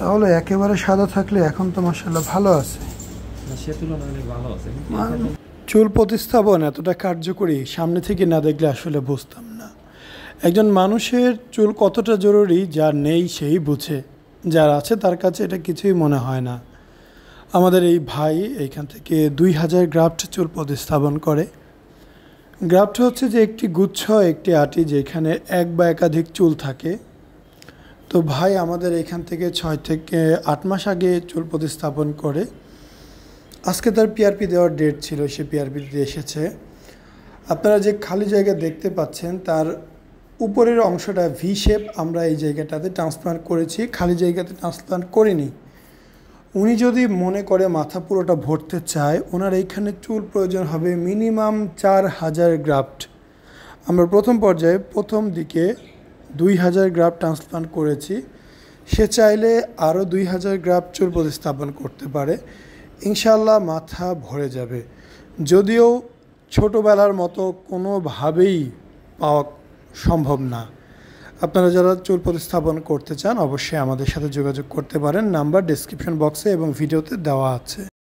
তাহলে একেবারে সাদা থাকলে এখন তো মাসাল্লাহ ভালো আছে চুল প্রতিস্থাপন এতটা কার্যকরী সামনে থেকে না দেখলে আসলে বুঝতাম না একজন মানুষের চুল কতটা জরুরি যার নেই সেই বুঝে যার আছে তার কাছে এটা কিছুই মনে হয় না আমাদের এই ভাই এইখান থেকে দুই হাজার গ্রাফট চুল প্রতিস্থাপন করে গ্রাফট হচ্ছে যে একটি গুচ্ছ একটি আটি যেখানে এক বা একাধিক চুল থাকে তো ভাই আমাদের এখান থেকে ছয় থেকে আট মাস আগে চুল প্রতিস্থাপন করে আজকে তার পিআরপি দেওয়ার ডেট ছিল সে পিআরপি দিতে এসেছে আপনারা যে খালি জায়গা দেখতে পাচ্ছেন তার উপরের অংশটা ভি শেপ আমরা এই জায়গাটাতে ট্রান্সপ্লান্ট করেছি খালি জায়গাতে ট্রান্সপ্লান্ট করিনি উনি যদি মনে করে মাথা পুরোটা ভরতে চায় ওনার এইখানে চুল প্রয়োজন হবে মিনিমাম চার হাজার গ্রাফট আমরা প্রথম পর্যায়ে প্রথম দিকে দুই হাজার গ্রাফ ট্রান্সপ্লান্ট করেছি সে চাইলে আরও দুই হাজার গ্রাফ চুল প্রতিস্থাপন করতে পারে ইনশাল্লাহ মাথা ভরে যাবে যদিও ছোটোবেলার মতো কোনোভাবেই পাওয়া সম্ভব না আপনারা যারা চুল প্রতিস্থাপন করতে চান অবশ্যই আমাদের সাথে যোগাযোগ করতে পারেন নাম্বার ডিসক্রিপশন বক্সে এবং ভিডিওতে দেওয়া আছে